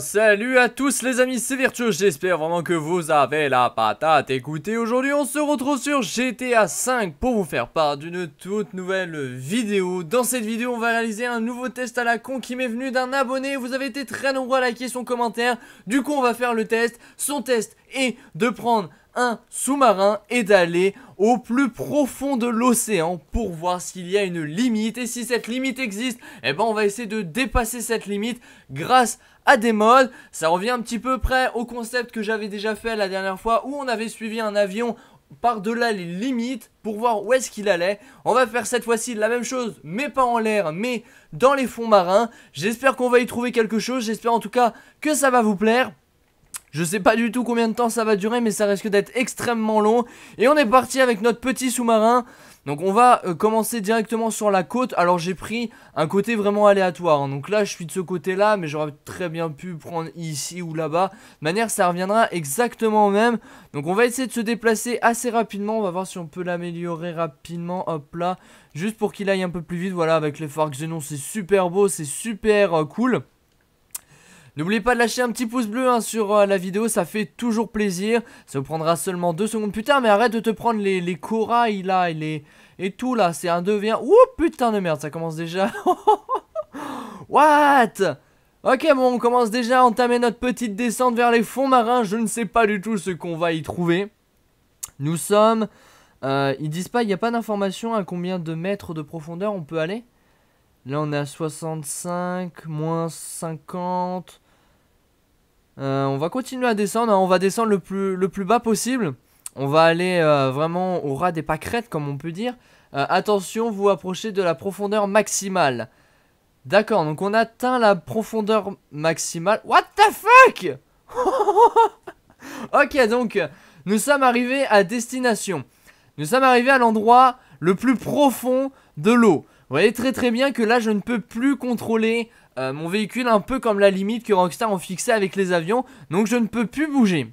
salut à tous les amis, c'est Virtuos, j'espère vraiment que vous avez la patate. Écoutez, aujourd'hui on se retrouve sur GTA 5 pour vous faire part d'une toute nouvelle vidéo. Dans cette vidéo on va réaliser un nouveau test à la con qui m'est venu d'un abonné. Vous avez été très nombreux à liker son commentaire, du coup on va faire le test. Son test est de prendre un sous-marin et d'aller au plus profond de l'océan pour voir s'il y a une limite et si cette limite existe, eh ben on va essayer de dépasser cette limite grâce à à des modes. Ça revient un petit peu près au concept que j'avais déjà fait la dernière fois où on avait suivi un avion par-delà les limites pour voir où est-ce qu'il allait. On va faire cette fois-ci la même chose, mais pas en l'air, mais dans les fonds marins. J'espère qu'on va y trouver quelque chose, j'espère en tout cas que ça va vous plaire. Je sais pas du tout combien de temps ça va durer, mais ça risque d'être extrêmement long. Et on est parti avec notre petit sous-marin. Donc on va euh, commencer directement sur la côte. Alors j'ai pris un côté vraiment aléatoire. Hein. Donc là je suis de ce côté là mais j'aurais très bien pu prendre ici ou là-bas. De manière ça reviendra exactement au même. Donc on va essayer de se déplacer assez rapidement. On va voir si on peut l'améliorer rapidement. Hop là. Juste pour qu'il aille un peu plus vite. Voilà avec les phares Xenon c'est super beau, c'est super euh, cool. N'oubliez pas de lâcher un petit pouce bleu hein, sur euh, la vidéo, ça fait toujours plaisir. Ça vous prendra seulement deux secondes. plus tard, mais arrête de te prendre les, les corails là et, les, et tout là. C'est un devient. Ouh, putain de merde, ça commence déjà. What Ok, bon, on commence déjà à entamer notre petite descente vers les fonds marins. Je ne sais pas du tout ce qu'on va y trouver. Nous sommes... Euh, ils disent pas, il n'y a pas d'information à combien de mètres de profondeur on peut aller. Là, on est à 65, moins 50, euh, on va continuer à descendre, hein. on va descendre le plus, le plus bas possible. On va aller euh, vraiment au ras des pâquerettes, comme on peut dire. Euh, attention, vous approchez de la profondeur maximale. D'accord, donc on atteint la profondeur maximale. What the fuck Ok, donc, nous sommes arrivés à destination. Nous sommes arrivés à l'endroit le plus profond de l'eau. Vous voyez très très bien que là je ne peux plus contrôler euh, mon véhicule un peu comme la limite que Rockstar ont fixée avec les avions. Donc je ne peux plus bouger.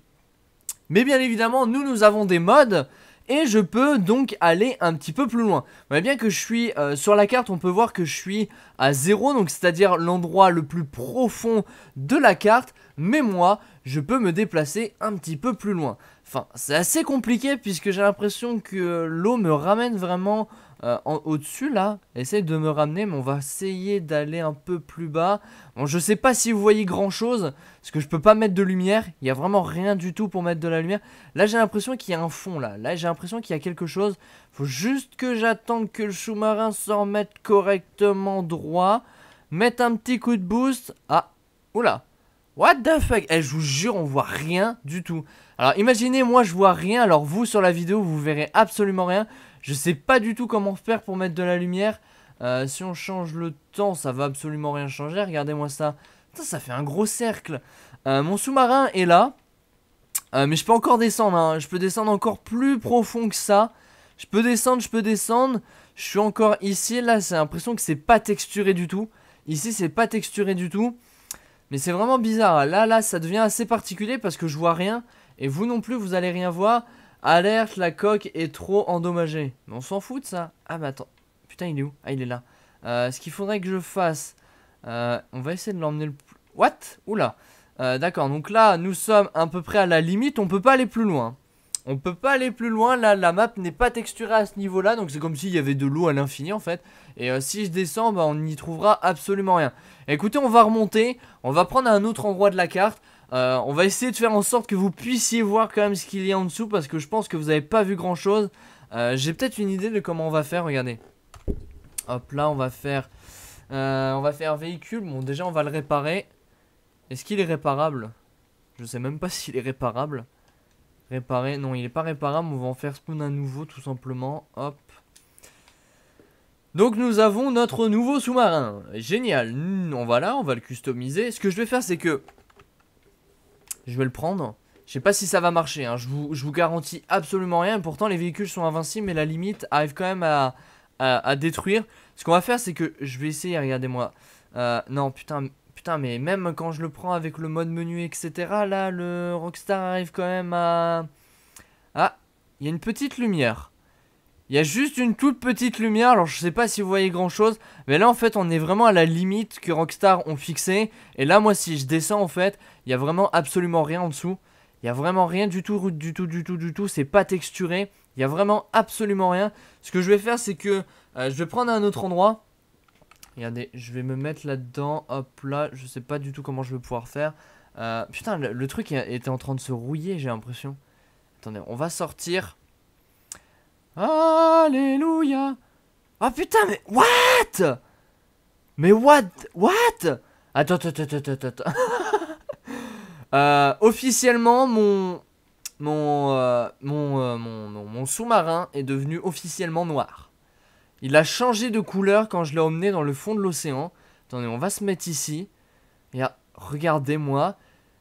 Mais bien évidemment nous nous avons des modes et je peux donc aller un petit peu plus loin. Vous voyez bien que je suis euh, sur la carte, on peut voir que je suis à zéro, donc c'est-à-dire l'endroit le plus profond de la carte, mais moi, je peux me déplacer un petit peu plus loin. Enfin, c'est assez compliqué puisque j'ai l'impression que l'eau me ramène vraiment euh, au-dessus là. Essaye de me ramener, mais on va essayer d'aller un peu plus bas. Bon, je sais pas si vous voyez grand chose, parce que je peux pas mettre de lumière. Il y a vraiment rien du tout pour mettre de la lumière. Là, j'ai l'impression qu'il y a un fond là. Là, j'ai l'impression qu'il y a quelque chose. Faut juste que j'attende que le sous-marin s'en mette correctement droit. Mettre un petit coup de boost. Ah, oula. What the fuck eh, Je vous jure, on voit rien du tout. Alors imaginez, moi je vois rien, alors vous sur la vidéo, vous verrez absolument rien. Je sais pas du tout comment faire pour mettre de la lumière. Euh, si on change le temps, ça va absolument rien changer. Regardez-moi ça. Putain, ça fait un gros cercle. Euh, mon sous-marin est là. Euh, mais je peux encore descendre. Hein. Je peux descendre encore plus profond que ça. Je peux descendre, je peux descendre. Je suis encore ici. Là, c'est l'impression que c'est pas texturé du tout. Ici, c'est pas texturé du tout. Mais c'est vraiment bizarre. Là, là, ça devient assez particulier parce que je vois rien. Et vous non plus, vous allez rien voir. Alerte, la coque est trop endommagée. on s'en fout de ça. Ah bah attends. Putain, il est où Ah, il est là. Euh, ce qu'il faudrait que je fasse... Euh, on va essayer de l'emmener le... plus... What Oula. Euh, D'accord, donc là, nous sommes à peu près à la limite. On peut pas aller plus loin. On peut pas aller plus loin. Là, la map n'est pas texturée à ce niveau-là. Donc c'est comme s'il y avait de l'eau à l'infini, en fait. Et euh, si je descends, bah, on n'y trouvera absolument rien. Écoutez, on va remonter. On va prendre un autre endroit de la carte. Euh, on va essayer de faire en sorte que vous puissiez voir quand même ce qu'il y a en dessous parce que je pense que vous n'avez pas vu grand chose. Euh, j'ai peut-être une idée de comment on va faire, regardez. Hop là, on va faire... Euh, on va faire véhicule, bon déjà on va le réparer. Est-ce qu'il est réparable Je sais même pas s'il est réparable. Réparer, non il est pas réparable, on va en faire spawn à nouveau tout simplement. Hop. Donc nous avons notre nouveau sous-marin. Génial, on va là, on va le customiser. Ce que je vais faire c'est que je vais le prendre. Je sais pas si ça va marcher, hein. je, vous, vous garantis absolument rien. pourtant, les véhicules sont invincibles, mais la limite arrive quand même à, détruire. Ce qu'on va faire, c'est que je vais essayer, regardez-moi. Euh, non, putain, putain, mais même quand je le prends avec le mode menu, etc., là, le Rockstar arrive quand même à... Ah, il y a une petite lumière. Il y a juste une toute petite lumière, alors je sais pas si vous voyez grand chose, mais là en fait on est vraiment à la limite que Rockstar ont fixée, et là moi si je descends en fait, il y a vraiment absolument rien en dessous. Il y a vraiment rien du tout, du tout, du tout, du tout. C'est pas texturé. Il y a vraiment absolument rien. Ce que je vais faire, c'est que euh, je vais prendre un autre endroit. Regardez, je vais me mettre là-dedans. Hop là, je sais pas du tout comment je vais pouvoir faire. Euh, putain, le, truc était en train de se rouiller, j'ai l'impression. Attendez, on va sortir. Alléluia. Ah oh, putain, mais what Mais what What Attends, attends, attends, attends, attends. Euh, officiellement, mon euh, euh, mon, mon, mon, sous-marin est devenu officiellement noir. Il a changé de couleur quand je l'ai emmené dans le fond de l'océan. Attendez, on va se mettre ici. regardez-moi.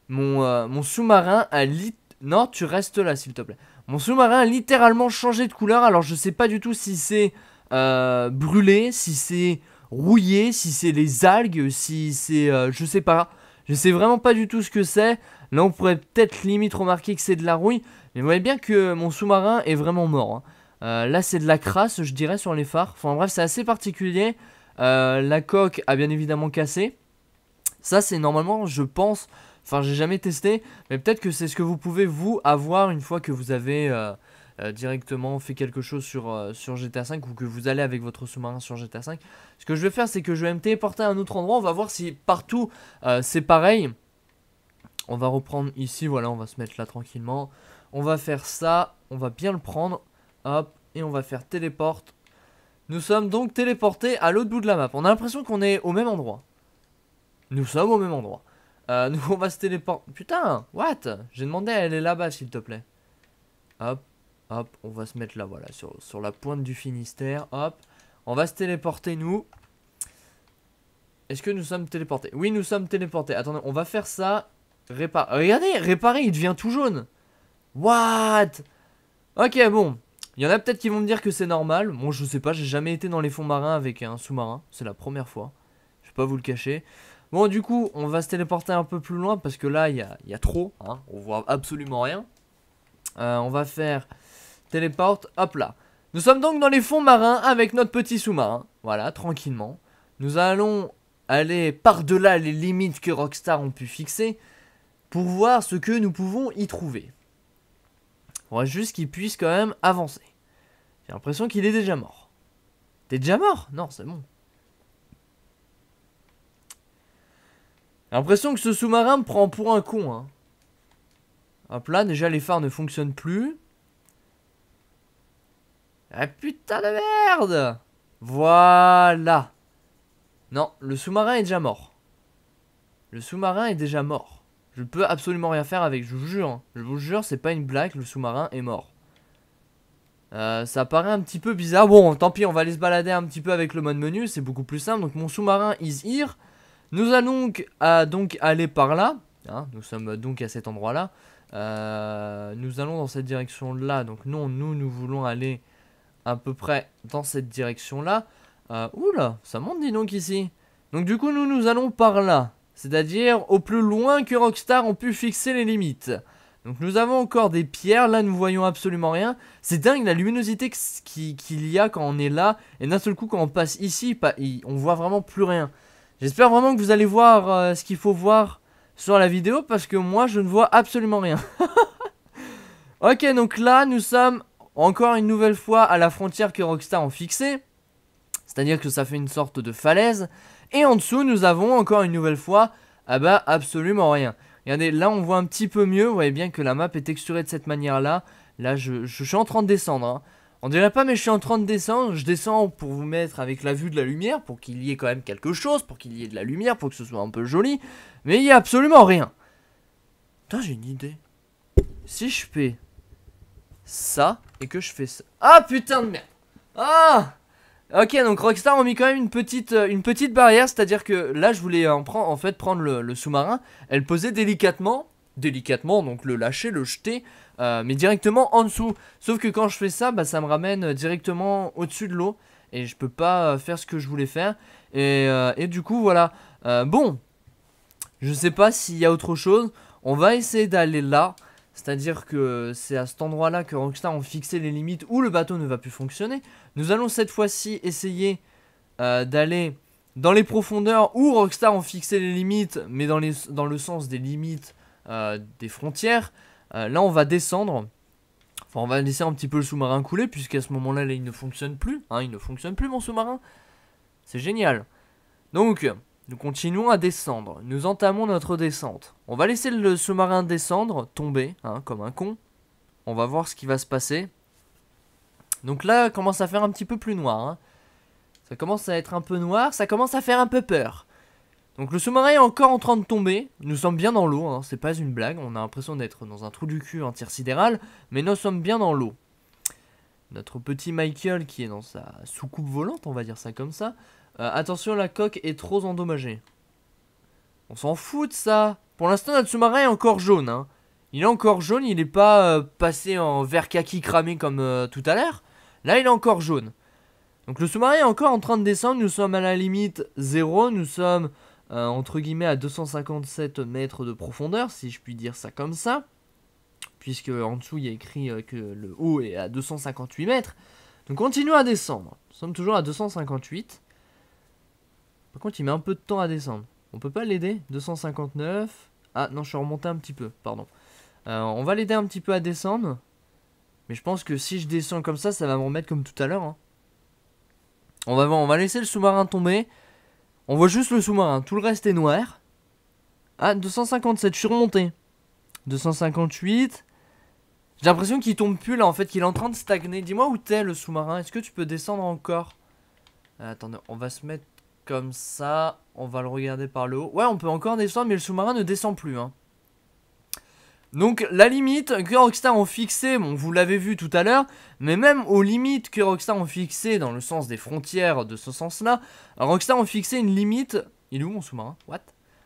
Mon, mon sous-marin a lit... Non, tu restes là, s'il te plaît. Mon sous-marin a littéralement changé de couleur. Alors, je sais pas du tout si c'est brûlé, si c'est rouillé, si c'est les algues, si c'est... je sais pas. Je sais vraiment pas du tout ce que c'est. Là, on pourrait peut-être limite remarquer que c'est de la rouille. Mais vous voyez bien que mon sous-marin est vraiment mort. Hein. Euh, là, c'est de la crasse, je dirais, sur les phares. Enfin bref, c'est assez particulier. Euh, la coque a bien évidemment cassé. Ça, c'est normalement, je pense... Enfin, j'ai jamais testé, mais peut-être que c'est ce que vous pouvez, vous, avoir une fois que vous avez... Euh, euh, directement fait quelque chose sur, euh, sur GTA 5 ou que vous allez avec votre sous-marin sur GTA 5. Ce que je vais faire, c'est que je vais me téléporter à un autre endroit. On va voir si partout euh, c'est pareil. On va reprendre ici, voilà, on va se mettre là tranquillement. On va faire ça, on va bien le prendre. Hop, et on va faire téléporte. Nous sommes donc téléportés à l'autre bout de la map. On a l'impression qu'on est au même endroit. Nous sommes au même endroit. nous, on va se téléporter. Putain, what J'ai demandé à aller là-bas, s'il te plaît. Hop, Hop, on va se mettre là, voilà, sur, la pointe du Finistère. Hop, on va se téléporter, nous. Est-ce que nous sommes téléportés Oui, nous sommes téléportés. Attendez, on va faire ça. Réparer. Regardez, réparer, il devient tout jaune. What Ok, bon. Il y en a peut-être qui vont me dire que c'est normal. Moi, bon, je sais pas, j'ai jamais été dans les fonds marins avec un sous-marin. C'est la première fois. Je vais pas vous le cacher. Bon, du coup, on va se téléporter un peu plus loin parce que là, il y a, trop. Hein. On voit absolument rien. Euh, on va faire Téléporte, hop là. Nous sommes donc dans les fonds marins avec notre petit sous-marin. Voilà, tranquillement. Nous allons aller par-delà les limites que Rockstar ont pu fixer pour voir ce que nous pouvons y trouver. On va juste qu'il puisse quand même avancer. J'ai l'impression qu'il est déjà mort. T'es déjà mort Non, c'est bon. J'ai l'impression que ce sous-marin me prend pour un con. Hein. Hop là, déjà les phares ne fonctionnent plus. Ah putain de merde Voilà Non, le sous-marin est déjà mort. Le sous-marin est déjà mort. Je peux absolument rien faire avec, je vous jure. Hein. Je vous jure, c'est pas une blague, le sous-marin est mort. Euh, ça paraît un petit peu bizarre. Bon, tant pis, on va aller se balader un petit peu avec le mode menu, c'est beaucoup plus simple. Donc mon sous-marin is here. Nous allons donc, aller par là. Hein. nous sommes donc à cet endroit-là. Euh, nous allons dans cette direction-là. Donc non, nous, nous voulons aller à peu près dans cette direction-là. Euh, oula, ça monte dis donc ici. Donc du coup, nous nous allons par là. C'est-à-dire au plus loin que Rockstar ont pu fixer les limites. Donc nous avons encore des pierres, là nous voyons absolument rien. C'est dingue la luminosité qu'il y a quand on est là, et d'un seul coup quand on passe ici, on voit vraiment plus rien. J'espère vraiment que vous allez voir euh, ce qu'il faut voir sur la vidéo, parce que moi je ne vois absolument rien. ok, donc là nous sommes encore une nouvelle fois à la frontière que Rockstar ont fixée, c'est-à-dire que ça fait une sorte de falaise, et en dessous nous avons encore une nouvelle fois, ah bah absolument rien. Regardez, là on voit un petit peu mieux, vous voyez bien que la map est texturée de cette manière-là, là, je, suis en train de descendre, hein. On dirait pas, mais je suis en train de descendre. Je descends pour vous mettre avec la vue de la lumière, pour qu'il y ait quand même quelque chose, pour qu'il y ait de la lumière, pour que ce soit un peu joli. Mais il y a absolument rien. Putain, j'ai une idée. Si je fais ça et que je fais ça. Ah putain de merde Ah Ok donc Rockstar ont mis quand même une petite, euh, une petite barrière, c'est-à-dire que là je voulais en, prendre, en fait prendre le, sous-marin, elle posait délicatement, délicatement donc le lâcher, le jeter, euh, mais directement en dessous. Sauf que quand je fais ça, bah ça me ramène directement au-dessus de l'eau et je peux pas euh, faire ce que je voulais faire. Et, et du coup voilà, bon, je sais pas s'il y a autre chose, on va essayer d'aller là. C'est-à-dire que c'est à cet endroit-là que Rockstar ont fixé les limites où le bateau ne va plus fonctionner. Nous allons cette fois-ci essayer euh, d'aller dans les profondeurs où Rockstar ont fixé les limites, mais dans, le sens des limites euh, des frontières. Euh, là, on va descendre. Enfin, on va laisser un petit peu le sous-marin couler, puisqu'à ce moment-là, il ne fonctionne plus. Hein, il ne fonctionne plus, mon sous-marin. C'est génial. Donc, nous continuons à descendre. Nous entamons notre descente. On va laisser le sous-marin descendre, tomber, hein, comme un con. On va voir ce qui va se passer. Donc là, commence à faire un petit peu plus noir. Hein. Ça commence à être un peu noir, ça commence à faire un peu peur. Donc le sous-marin est encore en train de tomber. Nous sommes bien dans l'eau, hein. c'est pas une blague. On a l'impression d'être dans un trou du cul en tir sidéral, mais nous sommes bien dans l'eau. Notre petit Michael qui est dans sa soucoupe volante, on va dire ça comme ça, euh, attention, la coque est trop endommagée. On s'en fout de ça. Pour l'instant, notre sous-marin est encore jaune. Hein. Il est encore jaune, il n'est pas euh, passé en vert kaki cramé comme euh, tout à l'heure. Là, il est encore jaune. Donc le sous-marin est encore en train de descendre. Nous sommes à la limite 0. Nous sommes, entre guillemets, à 257 mètres de profondeur, si je puis dire ça comme ça. Puisque en dessous, il y a écrit que le haut est à 258 mètres. Donc continuons à descendre. Nous sommes toujours à 258. Par contre, il met un peu de temps à descendre. On peut pas l'aider 259. Ah non, je suis remonté un petit peu, pardon. Euh, on va l'aider un petit peu à descendre. Mais je pense que si je descends comme ça, ça va me remettre comme tout à l'heure. Hein. On, va, on va laisser le sous-marin tomber. On voit juste le sous-marin. Tout le reste est noir. Ah, 257, je suis remonté. 258. J'ai l'impression qu'il tombe plus là, en fait, qu'il est en train de stagner. Dis-moi où t'es le sous-marin. Est-ce que tu peux descendre encore euh, Attendez, on va se mettre comme ça. On va le regarder par le haut. Ouais, on peut encore descendre, mais le sous-marin ne descend plus. Hein. Donc, la limite que Rockstar ont fixée, bon, vous l'avez vu tout à l'heure, mais même aux limites que Rockstar ont fixées, dans le sens des frontières de ce sens-là, Rockstar ont fixé une limite... Il est où mon sous-marin What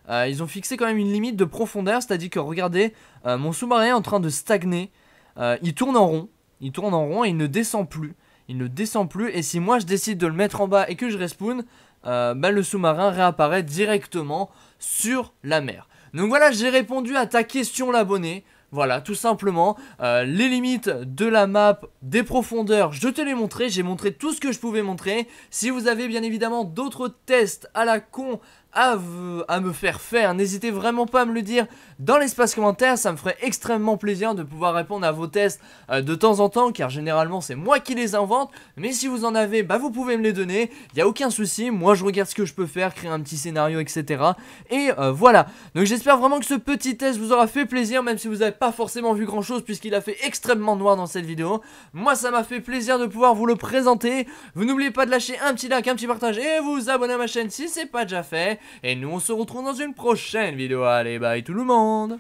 euh, Ils ont fixé quand même une limite de profondeur, c'est-à-dire que, regardez, euh, mon sous-marin est en train de stagner. Euh, il tourne en rond, il tourne en rond et il ne descend plus il ne descend plus. Et si moi je décide de le mettre en bas et que je respawn, euh, ben, le sous-marin réapparaît directement sur la mer. Donc voilà, j'ai répondu à ta question l'abonné. Voilà, tout simplement, euh, les limites de la map, des profondeurs, je te l'ai montré, j'ai montré tout ce que je pouvais montrer. Si vous avez bien évidemment d'autres tests à la con à, me faire faire. N'hésitez vraiment pas à me le dire dans l'espace commentaire, ça me ferait extrêmement plaisir de pouvoir répondre à vos tests euh, de temps en temps, car généralement c'est moi qui les invente, mais si vous en avez, bah vous pouvez me les donner, il n'y a aucun souci, moi je regarde ce que je peux faire, créer un petit scénario, etc. Et euh, voilà, donc j'espère vraiment que ce petit test vous aura fait plaisir, même si vous n'avez pas forcément vu grand chose, puisqu'il a fait extrêmement noir dans cette vidéo. Moi ça m'a fait plaisir de pouvoir vous le présenter, vous n'oubliez pas de lâcher un petit like, un petit partage et vous abonner à ma chaîne si c'est pas déjà fait. Et nous, on se retrouve dans une prochaine vidéo. Allez, bye tout le monde